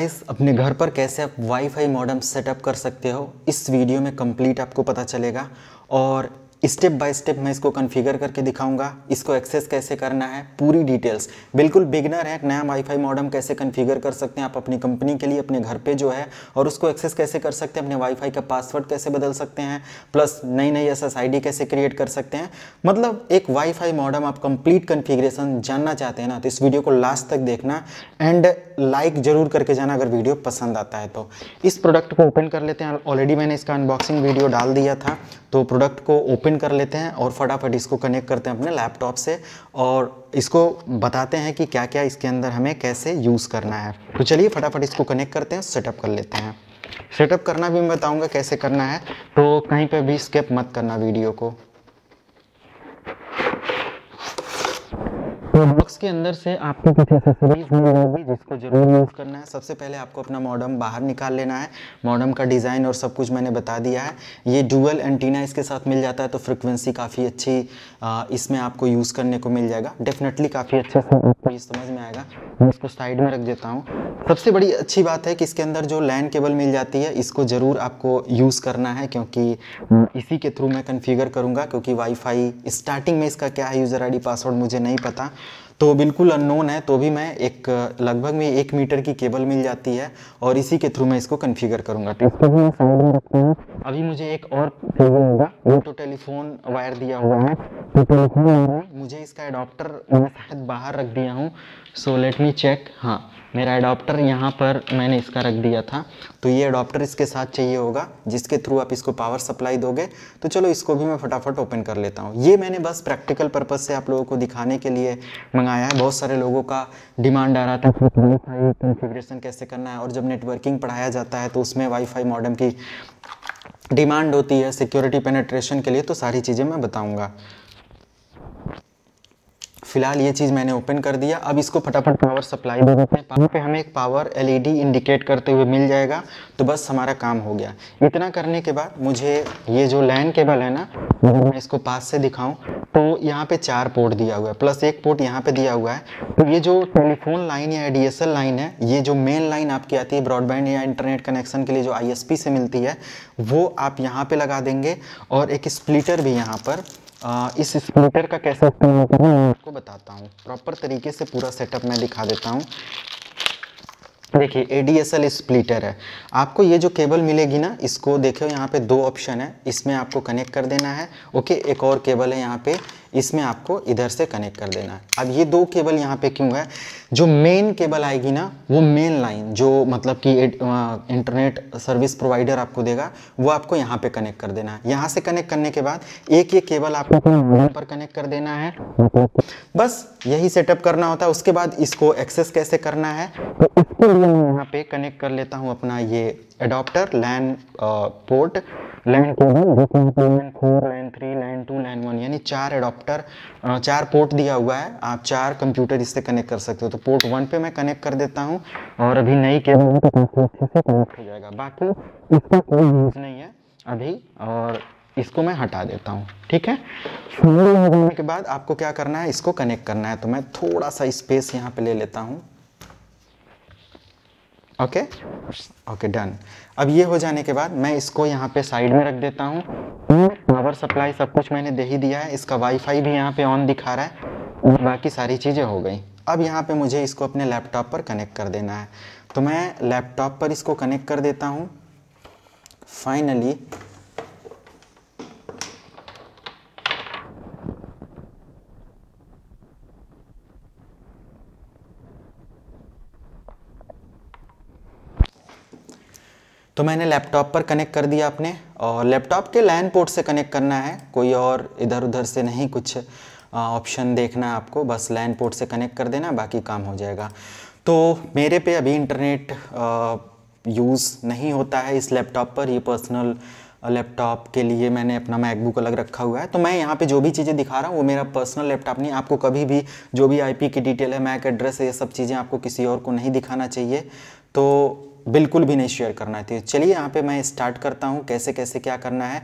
Guys अपने घर पर कैसे आप वाईफाई मॉडम सेटअप कर सकते हो इस वीडियो में कंप्लीट आपको पता चलेगा और स्टेप बाय स्टेप मैं इसको कॉन्फ़िगर करके दिखाऊंगा इसको एक्सेस कैसे करना है पूरी डिटेल्स बिल्कुल बिगनर है नया वाईफाई मॉडम कैसे कॉन्फ़िगर कर सकते हैं आप अपनी कंपनी के लिए अपने घर पे जो है और उसको एक्सेस कैसे कर सकते हैं अपने वाईफाई का पासवर्ड कैसे बदल सकते हैं प्लस नई नई एस एस कैसे क्रिएट कर सकते हैं मतलब एक फाई मॉडम आप कंप्लीट कन्फिग्रेशन जानना चाहते हैं ना तो इस वीडियो को लास्ट तक देखना एंड लाइक ज़रूर करके जाना अगर वीडियो पसंद आता है तो इस प्रोडक्ट को ओपन कर लेते हैं ऑलरेडी मैंने इसका अनबॉक्सिंग वीडियो डाल दिया था तो प्रोडक्ट को ओपन कर लेते हैं और फटाफट इसको कनेक्ट करते हैं अपने लैपटॉप से और इसको बताते हैं कि क्या क्या इसके अंदर हमें कैसे यूज़ करना है तो चलिए फटाफट इसको कनेक्ट करते हैं सेटअप कर लेते हैं सेटअप करना भी मैं बताऊँगा कैसे करना है तो कहीं पर भी स्केप मत करना वीडियो को बॉक्स तो के अंदर से आपको कुछ एसेसरीज मिल जाएगी जिसको जरूर यूज़ करना है सबसे पहले आपको अपना मॉडम बाहर निकाल लेना है मॉडम का डिज़ाइन और सब कुछ मैंने बता दिया है ये डुअल एंटीना इसके साथ मिल जाता है तो फ्रिक्वेंसी काफ़ी अच्छी इसमें आपको यूज़ करने को मिल जाएगा डेफिनेटली काफ़ी अच्छे से आपको ये समझ में आएगा मैं इसको साइड में रख देता हूँ सबसे बड़ी अच्छी बात है कि इसके अंदर जो लैन केबल मिल जाती है इसको ज़रूर आपको यूज़ करना है क्योंकि इसी के थ्रू मैं कन्फिगर करूँगा क्योंकि वाईफाई स्टार्टिंग में इसका क्या है यूज़र डी पासवर्ड मुझे नहीं पता तो बिल्कुल अननोन है तो भी मैं एक लगभग में एक मीटर की केबल मिल जाती है और इसी के थ्रू मैं इसको कन्फिगर करूँगा भी हूँ अभी मुझे एक और होगा वो तो टेलीफोन वायर दिया हुआ हाँ, है तो टेलीफोन मुझे इसका एडोप्टर शायद बाहर रख दिया हूँ सो लेट मी चेक हाँ मेरा अडोप्टर यहाँ पर मैंने इसका रख दिया था तो ये अडोप्टर इसके साथ चाहिए होगा जिसके थ्रू आप इसको पावर सप्लाई दोगे तो चलो इसको भी मैं फटाफट ओपन कर लेता हूँ ये मैंने बस प्रैक्टिकल पर्पज़ से आप लोगों को दिखाने के लिए मंगाया है बहुत सारे लोगों का डिमांड आ रहा था वाईफाई कन्फिग्रेशन कैसे करना है और जब नेटवर्किंग पढ़ाया जाता है तो उसमें वाईफाई मॉडम की डिमांड होती है सिक्योरिटी पेनेट्रेशन के लिए तो सारी चीज़ें मैं बताऊँगा फिलहाल ये चीज़ मैंने ओपन कर दिया अब इसको फटाफट पावर सप्लाई दे देते हैं पावर पे हमें एक पावर एलईडी इंडिकेट करते हुए मिल जाएगा तो बस हमारा काम हो गया इतना करने के बाद मुझे ये जो लैन केबल है ना अगर मैं इसको पास से दिखाऊँ तो यहाँ पे चार पोर्ट दिया हुआ है प्लस एक पोर्ट यहाँ पे दिया हुआ है तो ये जो टेलीफोन लाइन या डी लाइन है ये जो मेन लाइन आपकी आती है ब्रॉडबैंड या इंटरनेट कनेक्शन के लिए जो आई से मिलती है वो आप यहाँ पे लगा देंगे और एक स्प्लिटर भी यहाँ पर आ, इस स्प्लिटर का कैसे इस्तेमाल होता है मैं आपको बताता हूँ प्रॉपर तरीके से पूरा सेटअप मैं दिखा देता हूँ देखिए A D S L splitter है आपको ये जो केबल मिलेगी ना इसको देखो यहाँ पे दो ऑप्शन है इसमें आपको कनेक्ट कर देना है ओके एक और केबल है यहाँ पे इसमें आपको इधर से कनेक्ट कर देना है अब ये दो केबल यहाँ पे क्यों है जो मेन केबल आएगी ना वो मेन लाइन जो मतलब कि इंटरनेट सर्विस प्रोवाइडर आपको देगा वो आपको यहाँ पे कनेक्ट कर देना है यहाँ से कनेक्ट करने के बाद एक ये केबल आपको अपने पर कनेक्ट कर देना है बस यही सेटअप करना होता है उसके बाद इसको एक्सेस कैसे करना है तो इसके लिए मैं यहाँ पे कनेक्ट कर लेता हूँ अपना ये adaptor land port line two cable जिसमें आप line four line three line two line one यानी चार एडोप्टर चार पोर्ट दिया हुआ है आप चार कंप्यूटर इससे कनेक्ट कर सकते हो तो पोर्ट वन पे मैं कनेक्ट कर देता हूँ और अभी नई केबल है तो काफ़ी अच्छे से कनेक्ट हो जाएगा बाकी इसका कोई यूज़ नहीं है अभी और इसको मैं हटा देता हूँ ठीक है फोर लगाने के बाद आपको क्या करना है इसको कनेक्ट करना है तो मैं थोड़ा सा स्पेस यहाँ पे ले लेता हूँ ओके ओके डन अब ये हो जाने के बाद मैं इसको यहाँ पे साइड में रख देता हूँ पावर सप्लाई सब कुछ मैंने दे ही दिया है इसका वाईफाई भी यहाँ पे ऑन दिखा रहा है बाकी सारी चीज़ें हो गई अब यहाँ पे मुझे इसको अपने लैपटॉप पर कनेक्ट कर देना है तो मैं लैपटॉप पर इसको कनेक्ट कर देता हूँ फाइनली तो मैंने लैपटॉप पर कनेक्ट कर दिया अपने और लैपटॉप के लैन पोर्ट से कनेक्ट करना है कोई और इधर उधर से नहीं कुछ ऑप्शन देखना है आपको बस लैन पोर्ट से कनेक्ट कर देना बाकी काम हो जाएगा तो मेरे पे अभी इंटरनेट यूज़ नहीं होता है इस लैपटॉप पर ये पर्सनल लैपटॉप के लिए मैंने अपना मैकबुक अलग रखा हुआ है तो मैं यहाँ पे जो भी चीज़ें दिखा रहा हूँ वो मेरा पर्सनल लैपटॉप नहीं आपको कभी भी जो भी आईपी की डिटेल है मैक एड्रेस है ये सब चीज़ें आपको किसी और को नहीं दिखाना चाहिए तो बिल्कुल भी नहीं शेयर करना थी तो चलिए यहाँ पे मैं स्टार्ट करता हूँ कैसे कैसे क्या करना है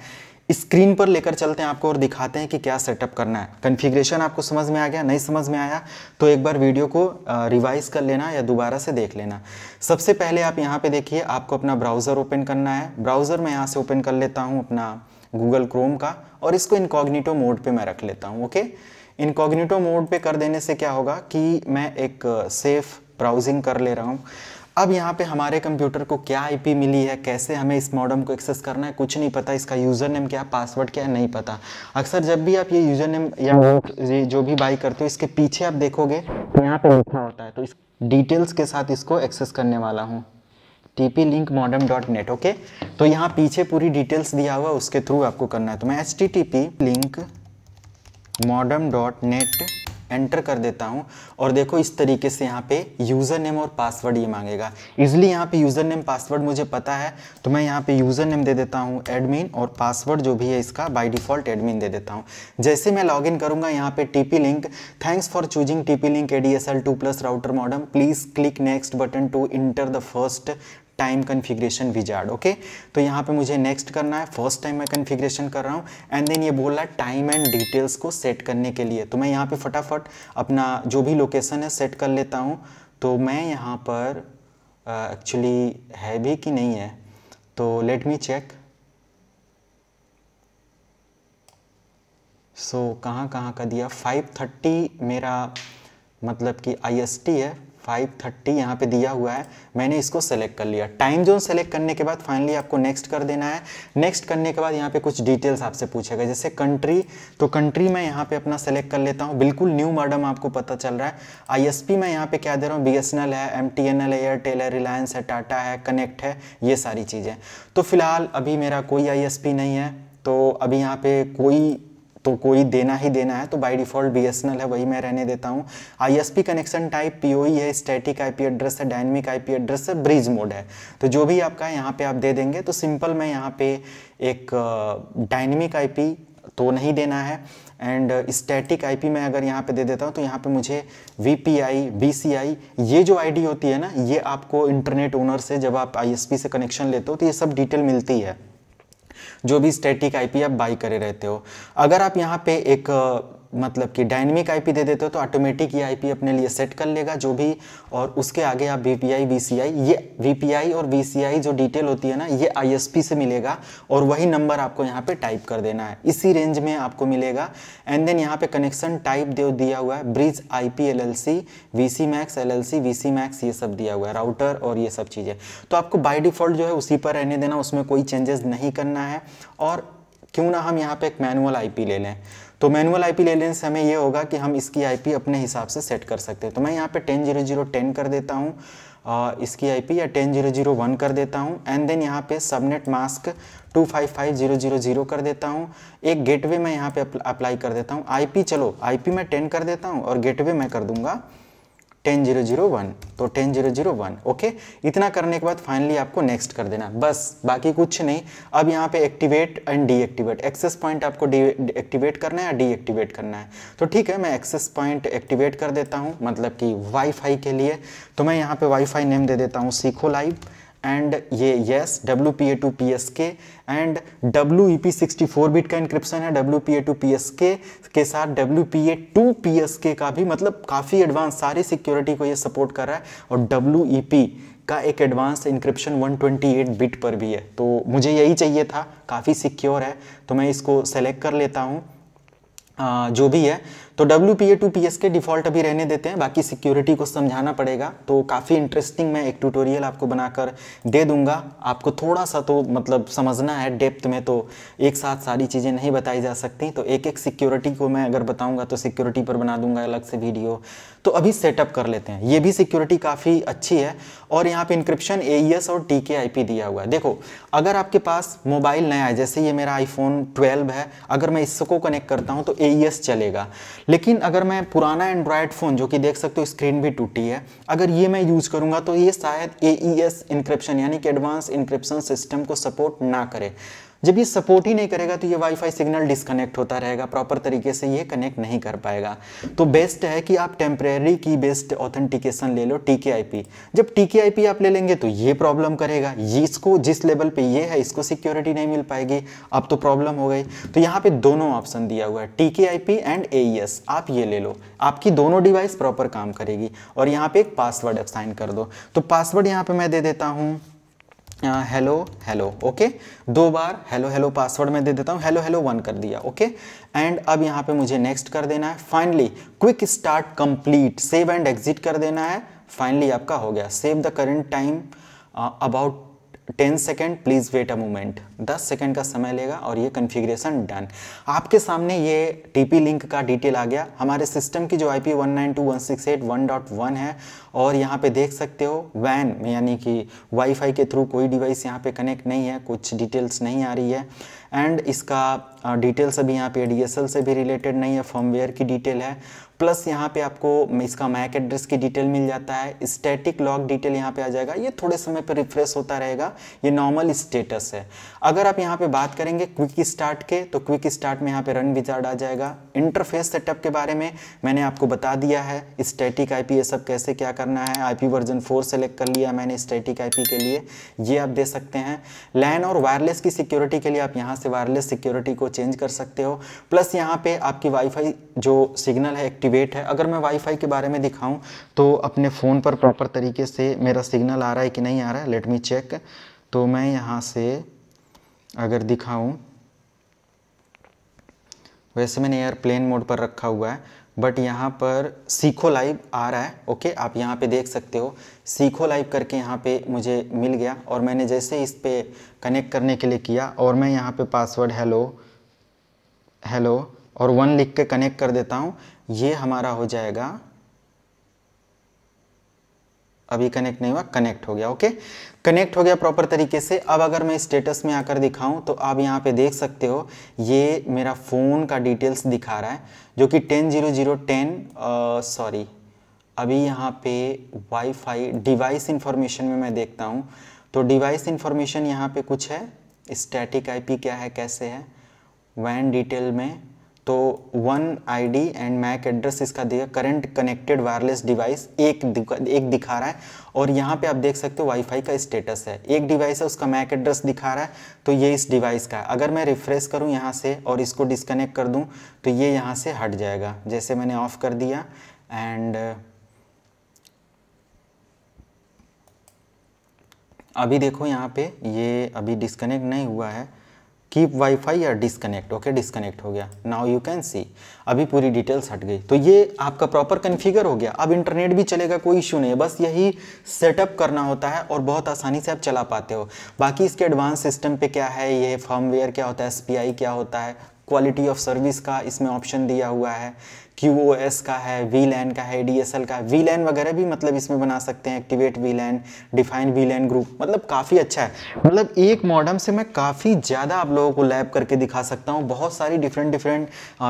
स्क्रीन पर लेकर चलते हैं आपको और दिखाते हैं कि क्या सेटअप करना है कन्फिग्रेशन आपको समझ में आ गया नहीं समझ में आया तो एक बार वीडियो को रिवाइज कर लेना या दोबारा से देख लेना सबसे पहले आप यहाँ पे देखिए आपको अपना ब्राउज़र ओपन करना है ब्राउज़र मैं यहाँ से ओपन कर लेता हूँ अपना गूगल क्रोम का और इसको इनकॉग्निटो मोड पर मैं रख लेता हूँ ओके इनकॉग्निटो मोड पर कर देने से क्या होगा कि मैं एक सेफ़ ब्राउजिंग कर ले रहा हूँ अब यहाँ पे हमारे कंप्यूटर को क्या आईपी मिली है कैसे हमें इस मॉडम को एक्सेस करना है कुछ नहीं पता इसका यूज़र नेम क्या पासवर्ड क्या है नहीं पता अक्सर जब भी आप ये यूज़र नेम या जो भी बाई करते हो इसके पीछे आप देखोगे तो यहाँ पे लिखा होता है तो इस डिटेल्स के साथ इसको एक्सेस करने वाला हूँ T P link modem dot net okay तो यहाँ पीछे पूरी डिटेल्स दिया हुआ उसके थ्रू आपको करना है तो मैं H T T P link modem dot net enter कर देता हूँ और देखो इस तरीके से यहाँ पे यूज़र नेम और पासवर्ड ये मांगेगा इजिली यहाँ पे यूज़र नेम पासवर्ड मुझे पता है तो मैं यहाँ पे यूज़र नेम दे देता हूँ एडमिन और पासवर्ड जो भी है इसका बाई डिफ़ॉल्ट एडमिन दे देता हूँ जैसे मैं लॉग इन करूँगा यहाँ पे TP link thanks for choosing TP link A D S L two plus router modem please click next button to enter the first time configuration wizard okay तो यहाँ पे मुझे नेक्स्ट करना है फर्स्ट टाइम मैं कन्फिग्रेशन कर रहा हूँ एंड देन ये बोल रहा है टाइम एंड डिटेल्स को सेट करने के लिए तो मैं यहाँ पे फटाफट अपना जो भी लोकेशन है सेट कर लेता हूँ तो मैं यहाँ पर एक्चुअली uh, है भी कि नहीं है तो लेट मी चेक सो कहाँ कहाँ का दिया 5:30 मेरा मतलब कि आई है 5:30 यहाँ पे दिया हुआ है मैंने इसको सेलेक्ट कर लिया टाइम जोन सेलेक्ट करने के बाद फाइनली आपको नेक्स्ट कर देना है नेक्स्ट करने के बाद यहाँ पे कुछ डिटेल्स आपसे पूछेगा जैसे कंट्री तो कंट्री मैं यहाँ पे अपना सेलेक्ट कर लेता हूँ बिल्कुल न्यू मॉडम आपको पता चल रहा है आई मैं यहाँ पे क्या दे रहा हूँ बी है एम टी एन है एयरटेल है रिलायंस है टाटा है कनेक्ट है ये सारी चीज़ें तो फिलहाल अभी मेरा कोई आई नहीं है तो अभी यहाँ पे कोई तो कोई देना ही देना है तो बाई डिफ़ॉल्ट बी है वही मैं रहने देता हूँ आई कनेक्शन टाइप पी है स्टैटिक आई एड्रेस है डायनमिक आई एड्रेस है ब्रिज मोड है तो जो भी आपका यहाँ पे आप दे देंगे तो सिंपल मैं यहाँ पे एक डायनमिक आई तो नहीं देना है एंड स्टैटिक आईपी मैं अगर यहाँ पे दे देता हूँ तो यहाँ पे मुझे V P I B C I ये जो आईडी होती है ना ये आपको इंटरनेट ओनर से जब आप आईएसपी से कनेक्शन लेते हो तो ये सब डिटेल मिलती है जो भी स्टेटिक आईपी आप बाई करे रहते हो अगर आप यहाँ पे एक मतलब कि डायनेमिक आईपी दे देते हो तो ऑटोमेटिक ये आईपी अपने लिए सेट कर लेगा जो भी और उसके आगे आप वीपीआई वीसीआई ये वीपीआई और वीसीआई जो डिटेल होती है ना ये आईएसपी से मिलेगा और वही नंबर आपको यहाँ पे टाइप कर देना है इसी रेंज में आपको मिलेगा एंड देन यहाँ पे कनेक्शन टाइप दे दिया हुआ है bridge I P L L C V C max L L C V C max ये सब दिया हुआ है राउटर और ये सब चीज़ें तो आपको बाई डिफ़ॉल्ट जो है उसी पर रहने देना उसमें कोई चेंजेस नहीं करना है और क्यों ना हम यहाँ पे एक मैनुअल आईपी ले लें तो मैनुअल आईपी ले लेने से हमें ये होगा कि हम इसकी आईपी अपने हिसाब से सेट कर सकते हैं तो मैं यहाँ पे टेन जीरो जीरो टेन कर देता हूँ इसकी आईपी या टेन जीरो जीरो वन कर देता हूँ एंड देन यहाँ पे subnet mask two five five zero zero zero कर देता हूँ एक गेटवे मैं यहाँ पे अप्लाई कर देता हूँ आईपी चलो आईपी मैं टेन कर देता हूँ और गेटवे मैं कर दूंगा टेन जीरो जीरो वन तो ten zero zero one okay इतना करने के बाद फाइनली आपको नेक्स्ट कर देना बस बाकी कुछ नहीं अब यहाँ पे activate and deactivate access point आपको एक्टिवेट करना है या डीएक्टिवेट करना है तो ठीक है मैं एक्सेस पॉइंट एक्टिवेट कर देता हूँ मतलब कि वाईफाई के लिए तो मैं यहाँ पे वाईफाई नेम दे देता हूँ सीखो लाइव एंड ये yes W P A two P S K and W E P sixty four bit का इंक्रिप्शन है W P A two P S K के साथ W P A two P S K का भी मतलब काफ़ी advance सारी security को ये सपोर्ट कर रहा है और डब्ल्यू ई पी का एक एडवांस इंक्रिप्शन 128 बिट पर भी है तो मुझे यही चाहिए था काफ़ी सिक्योर है तो मैं इसको सेलेक्ट कर लेता हूँ जो भी है तो W P A two P S K default अभी रहने देते हैं बाकी सिक्योरिटी को समझाना पड़ेगा तो काफ़ी इंटरेस्टिंग मैं एक ट्यूटोरियल आपको बनाकर दे दूंगा आपको थोड़ा सा तो मतलब समझना है डेप्थ में तो एक साथ सारी चीज़ें नहीं बताई जा सकती तो एक एक सिक्योरिटी को मैं अगर बताऊँगा तो सिक्योरिटी पर बना दूंगा अलग से वीडियो तो अभी सेटअप कर लेते हैं ये भी सिक्योरिटी काफ़ी अच्छी है और यहाँ पर इंक्रिप्शन ए और टी के दिया हुआ है देखो अगर आपके पास मोबाइल नया है जैसे ये मेरा आईफोन ट्वेल्व है अगर मैं इसको कनेक्ट करता हूँ तो ए e चलेगा लेकिन अगर मैं पुराना एंड्रॉयड फ़ोन जो कि देख सकते हो स्क्रीन भी टूटी है अगर ये मैं यूज़ करूँगा तो ये शायद ए ई एस इंक्रिप्शन यानी कि एडवांस इंक्रिप्शन सिस्टम को सपोर्ट ना करे जब ये सपोर्ट ही नहीं करेगा तो ये वाईफाई सिग्नल डिसकनेक्ट होता रहेगा प्रॉपर तरीके से ये कनेक्ट नहीं कर पाएगा तो बेस्ट है कि आप टेम्परेरी की बेस्ट ऑथेंटिकेशन ले लो टी जब टी आप ले लेंगे तो ये प्रॉब्लम करेगा ये इसको जिस लेवल पे ये है इसको सिक्योरिटी नहीं मिल पाएगी अब तो प्रॉब्लम हो गई तो यहाँ पे दोनों ऑप्शन दिया हुआ है टी एंड ए आप ये ले लो आपकी दोनों डिवाइस प्रॉपर काम करेगी और यहाँ पे एक पासवर्ड साइन कर दो तो पासवर्ड यहाँ पे मैं दे देता हूँ हेलो हेलो ओके दो बार हेलो हेलो पासवर्ड में दे देता हूँ हेलो हेलो वन कर दिया ओके एंड अब यहाँ पे मुझे नेक्स्ट कर देना है finally quick start complete save and exit कर देना है फाइनली आपका हो गया save the current time about ten second please wait a moment दस सेकेंड का समय लेगा और ये कन्फिग्रेशन डन आपके सामने ये टीपी लिंक का डिटेल आ गया हमारे सिस्टम की जो आई पी है और यहाँ पे देख सकते हो वैन यानी कि वाईफाई के थ्रू कोई डिवाइस यहाँ पे कनेक्ट नहीं है कुछ डिटेल्स नहीं आ रही है एंड इसका डिटेल्स अभी यहाँ पे डीएसएल से भी रिलेटेड नहीं है फॉर्मवेयर की डिटेल है प्लस यहाँ पे आपको इसका मैक एड्रेस की डिटेल मिल जाता है स्टैटिक लॉग डिटेल यहाँ पे आ जाएगा ये थोड़े समय पर रिफ्रेश होता रहेगा ये नॉर्मल स्टेटस है अगर आप यहाँ पे बात करेंगे क्विक स्टार्ट के तो क्विक स्टार्ट में यहाँ पे रन विजार्ड आ जाएगा इंटरफेस सेटअप के बारे में मैंने आपको बता दिया है स्टैटिक आईपी ये सब कैसे क्या करना है आईपी वर्जन 4 सेलेक्ट कर लिया मैंने स्टैटिक आईपी के लिए ये आप दे सकते हैं लैन और वायरलेस की सिक्योरिटी के लिए आप यहाँ से वायरलेस सिक्योरिटी को चेंज कर सकते हो प्लस यहाँ पर आपकी वाईफाई जो सिग्नल है एक्टिवेट है अगर मैं वाईफाई के बारे में दिखाऊँ तो अपने फ़ोन पर प्रॉपर तरीके से मेरा सिग्नल आ रहा है कि नहीं आ रहा है लेट मी चेक तो मैं यहाँ से अगर दिखाऊं वैसे मैंने यार प्लेन मोड पर रखा हुआ है बट यहाँ पर सीखो लाइव आ रहा है ओके आप यहाँ पे देख सकते हो सीखो लाइव करके यहाँ पे मुझे मिल गया और मैंने जैसे इस पर कनेक्ट करने के लिए किया और मैं यहाँ पे पासवर्ड हेलो हेलो और वन लिख के कनेक्ट कर देता हूँ ये हमारा हो जाएगा अभी कनेक्ट नहीं हुआ कनेक्ट हो गया ओके कनेक्ट हो गया प्रॉपर तरीके से अब अगर मैं स्टेटस में आकर दिखाऊं तो आप यहाँ पे देख सकते हो ये मेरा फ़ोन का डिटेल्स दिखा रहा है जो कि ten zero zero ten sorry अभी यहाँ पे वाईफाई डिवाइस इन्फॉर्मेशन में मैं देखता हूँ तो डिवाइस इन्फॉर्मेशन यहाँ पे कुछ है स्टैटिक आई क्या है कैसे है वैन डिटेल में तो one ID and mac address इसका दिया करंट कनेक्टेड वायरलेस डिवाइस एक दिखा, एक दिखा रहा है और यहाँ पे आप देख सकते हो वाईफाई का स्टेटस है एक डिवाइस है उसका मैक एड्रेस दिखा रहा है तो ये इस डिवाइस का है अगर मैं रिफ्रेश करूँ यहाँ से और इसको डिस्कनेक्ट कर दूँ तो ये यहाँ से हट जाएगा जैसे मैंने ऑफ़ कर दिया एंड अभी देखो यहाँ पे ये अभी डिस्कनेक्ट नहीं हुआ है कीप वाईफाई या डिसकनेक्ट ओके डिसकनेक्ट हो गया नाउ यू कैन सी अभी पूरी डिटेल्स हट गई तो ये आपका प्रॉपर कन्फिगर हो गया अब इंटरनेट भी चलेगा कोई इशू नहीं है बस यही सेटअप करना होता है और बहुत आसानी से आप चला पाते हो बाकी इसके एडवांस सिस्टम पे क्या है ये फर्मवेयर क्या होता है एस क्या होता है क्वालिटी ऑफ सर्विस का इसमें ऑप्शन दिया हुआ है क्यू का है वी लैन का है डी का है वी लैन वगैरह भी मतलब इसमें बना सकते हैं activate VLAN define VLAN group मतलब काफ़ी अच्छा है मतलब एक मॉडम से मैं काफ़ी ज़्यादा आप लोगों को लैब करके दिखा सकता हूँ बहुत सारी डिफरेंट डिफरेंट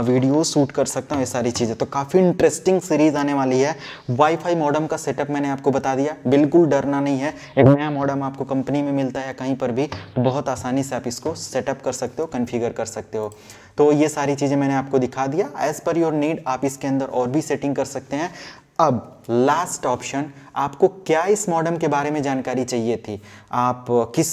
वीडियो शूट कर सकता हूँ ये सारी चीज़ें तो काफ़ी इंटरेस्टिंग सीरीज़ आने वाली है वाईफाई मॉडम का सेटअप मैंने आपको बता दिया बिल्कुल डरना नहीं है एक नया मॉडम आपको कंपनी में मिलता है कहीं पर भी तो बहुत आसानी से आप इसको सेटअप कर सकते हो कन्फिगर कर सकते हो तो ये सारी चीज़ें मैंने आपको दिखा दिया एज़ पर योर नीड आप आप इसके अंदर और भी सेटिंग कर सकते हैं अब लास्ट ऑप्शन आपको क्या इस मॉडम के बारे में जानकारी चाहिए थी आप किस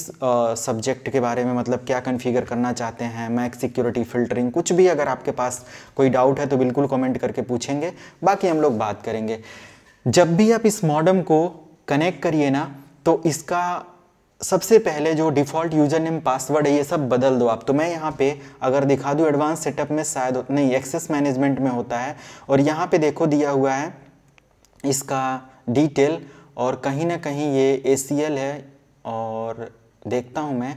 सब्जेक्ट के बारे में मतलब क्या कन्फिगर करना चाहते हैं मैक सिक्योरिटी फिल्टरिंग कुछ भी अगर आपके पास कोई डाउट है तो बिल्कुल कमेंट करके पूछेंगे बाकी हम लोग बात करेंगे जब भी आप इस मॉडम को कनेक्ट करिए ना तो इसका सबसे पहले जो डिफ़ॉल्ट यूजर नेम पासवर्ड है ये सब बदल दो आप तो मैं यहाँ पे अगर दिखा दूँ एडवांस सेटअप में शायद नहीं एक्सेस मैनेजमेंट में होता है और यहाँ पे देखो दिया हुआ है इसका डिटेल और कहीं ना कहीं ये ए है और देखता हूँ मैं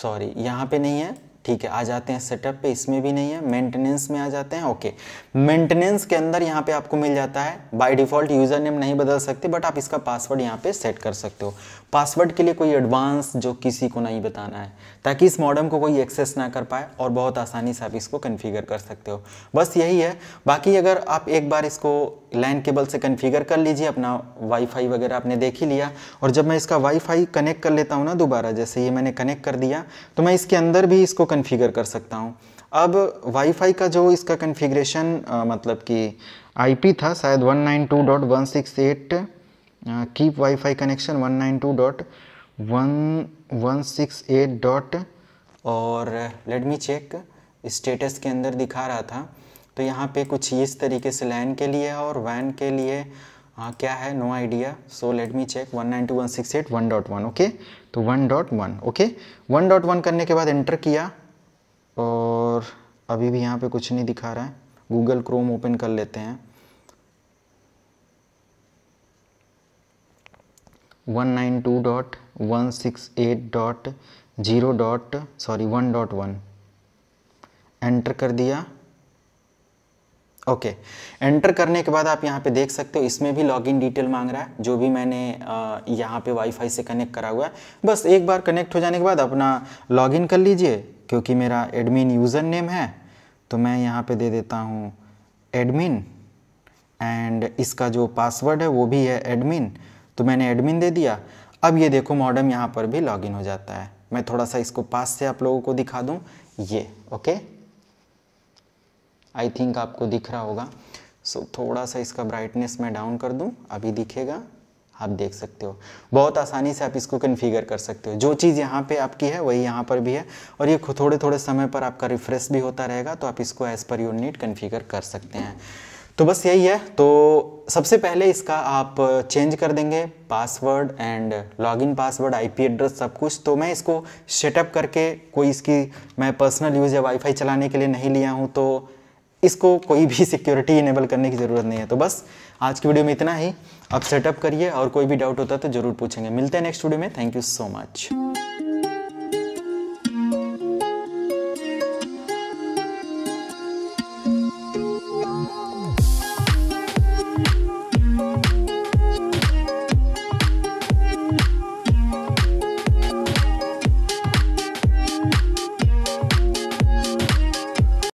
सॉरी यहाँ पे नहीं है ठीक है आ जाते हैं सेटअप पे इसमें भी नहीं है मेंटेनेंस में आ जाते हैं ओके मेंटेनेंस के अंदर यहाँ पे आपको मिल जाता है बाय डिफॉल्ट यूज़र नेम नहीं बदल सकते बट आप इसका पासवर्ड यहाँ पे सेट कर सकते हो पासवर्ड के लिए कोई एडवांस जो किसी को नहीं बताना है ताकि इस मॉडम को कोई एक्सेस ना कर पाए और बहुत आसानी से आप इसको कन्फिगर कर सकते हो बस यही है बाकी अगर आप एक बार इसको लाइन केबल से कन्फिगर कर लीजिए अपना वाईफाई वगैरह आपने देख ही लिया और जब मैं इसका वाईफाई कनेक्ट कर लेता हूँ ना दोबारा जैसे ये मैंने कनेक्ट कर दिया तो मैं इसके अंदर भी इसको कन्फिगर कर सकता हूँ अब वाईफाई का जो इसका कन्फिग्रेशन मतलब कि आईपी था शायद 192.168 कीप वाईफाई कनेक्शन 192.168 डॉट और लेट मी चेक स्टेटस के अंदर दिखा रहा था तो यहाँ पे कुछ इस तरीके से लैन के लिए और वैन के लिए हाँ क्या है no idea so let me check one nine two one six eight one dot one okay तो one dot one okay one dot one करने के बाद एंटर किया और अभी भी यहाँ पे कुछ नहीं दिखा रहा है गूगल क्रोम ओपन कर लेते हैं one nine two dot one six eight dot zero dot sorry one dot one enter कर दिया ओके okay. एंटर करने के बाद आप यहाँ पे देख सकते हो इसमें भी लॉगिन डिटेल मांग रहा है जो भी मैंने यहाँ पे वाईफाई से कनेक्ट करा हुआ है बस एक बार कनेक्ट हो जाने के बाद अपना लॉगिन कर लीजिए क्योंकि मेरा एडमिन यूज़र नेम है तो मैं यहाँ पे दे देता हूँ एडमिन एंड इसका जो पासवर्ड है वो भी है एडमिन तो मैंने एडमिन दे दिया अब ये देखो मॉडम यहाँ पर भी लॉगिन हो जाता है मैं थोड़ा सा इसको पास से आप लोगों को दिखा दूँ ये ओके okay? आई थिंक आपको दिख रहा होगा सो so, थोड़ा सा इसका ब्राइटनेस मैं डाउन कर दूँ अभी दिखेगा आप देख सकते हो बहुत आसानी से आप इसको कन्फिगर कर सकते हो जो चीज़ यहाँ पे आपकी है वही यहाँ पर भी है और ये थोड़े थोड़े समय पर आपका रिफ्रेश भी होता रहेगा तो आप इसको एज़ पर यूनिट कन्फिगर कर सकते हैं तो बस यही है तो सबसे पहले इसका आप चेंज कर देंगे password and login password IP address सब कुछ तो मैं इसको सेटअप करके कोई इसकी मैं पर्सनल यूज़ या वाईफाई चलाने के लिए नहीं लिया हूँ तो इसको कोई भी सिक्योरिटी इनेबल करने की ज़रूरत नहीं है तो बस आज की वीडियो में इतना ही अब सेटअप करिए और कोई भी डाउट होता है तो ज़रूर पूछेंगे मिलते हैं नेक्स्ट वीडियो में थैंक यू सो मच